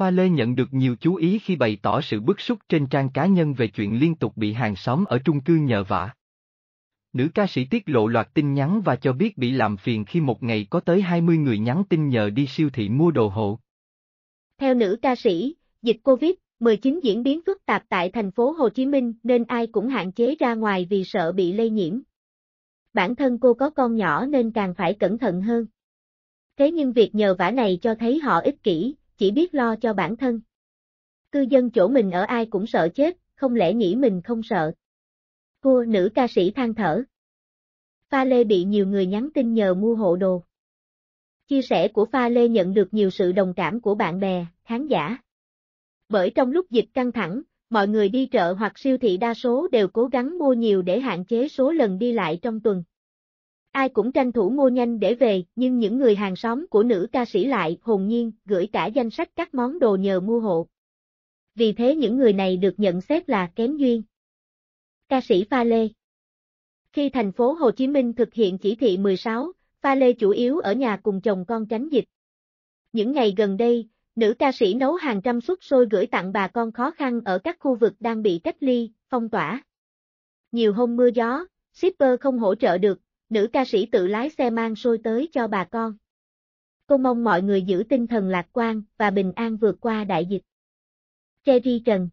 Pha Lê nhận được nhiều chú ý khi bày tỏ sự bức xúc trên trang cá nhân về chuyện liên tục bị hàng xóm ở trung cư nhờ vả. Nữ ca sĩ tiết lộ loạt tin nhắn và cho biết bị làm phiền khi một ngày có tới 20 người nhắn tin nhờ đi siêu thị mua đồ hộ. Theo nữ ca sĩ, dịch Covid-19 diễn biến phức tạp tại thành phố Hồ Chí Minh nên ai cũng hạn chế ra ngoài vì sợ bị lây nhiễm. Bản thân cô có con nhỏ nên càng phải cẩn thận hơn. Thế nhưng việc nhờ vả này cho thấy họ ích kỷ, chỉ biết lo cho bản thân. Cư dân chỗ mình ở ai cũng sợ chết, không lẽ nghĩ mình không sợ. Cô nữ ca sĩ than thở. Pha Lê bị nhiều người nhắn tin nhờ mua hộ đồ. Chia sẻ của Pha Lê nhận được nhiều sự đồng cảm của bạn bè, khán giả. Bởi trong lúc dịch căng thẳng, mọi người đi chợ hoặc siêu thị đa số đều cố gắng mua nhiều để hạn chế số lần đi lại trong tuần. Ai cũng tranh thủ mua nhanh để về, nhưng những người hàng xóm của nữ ca sĩ lại hồn nhiên gửi cả danh sách các món đồ nhờ mua hộ. Vì thế những người này được nhận xét là kém duyên. Ca sĩ Pha Lê Khi thành phố Hồ Chí Minh thực hiện chỉ thị 16, Pha Lê chủ yếu ở nhà cùng chồng con tránh dịch. Những ngày gần đây, nữ ca sĩ nấu hàng trăm suất sôi gửi tặng bà con khó khăn ở các khu vực đang bị cách ly, phong tỏa. Nhiều hôm mưa gió, shipper không hỗ trợ được, nữ ca sĩ tự lái xe mang xôi tới cho bà con. Cô mong mọi người giữ tinh thần lạc quan và bình an vượt qua đại dịch. Cherry Trần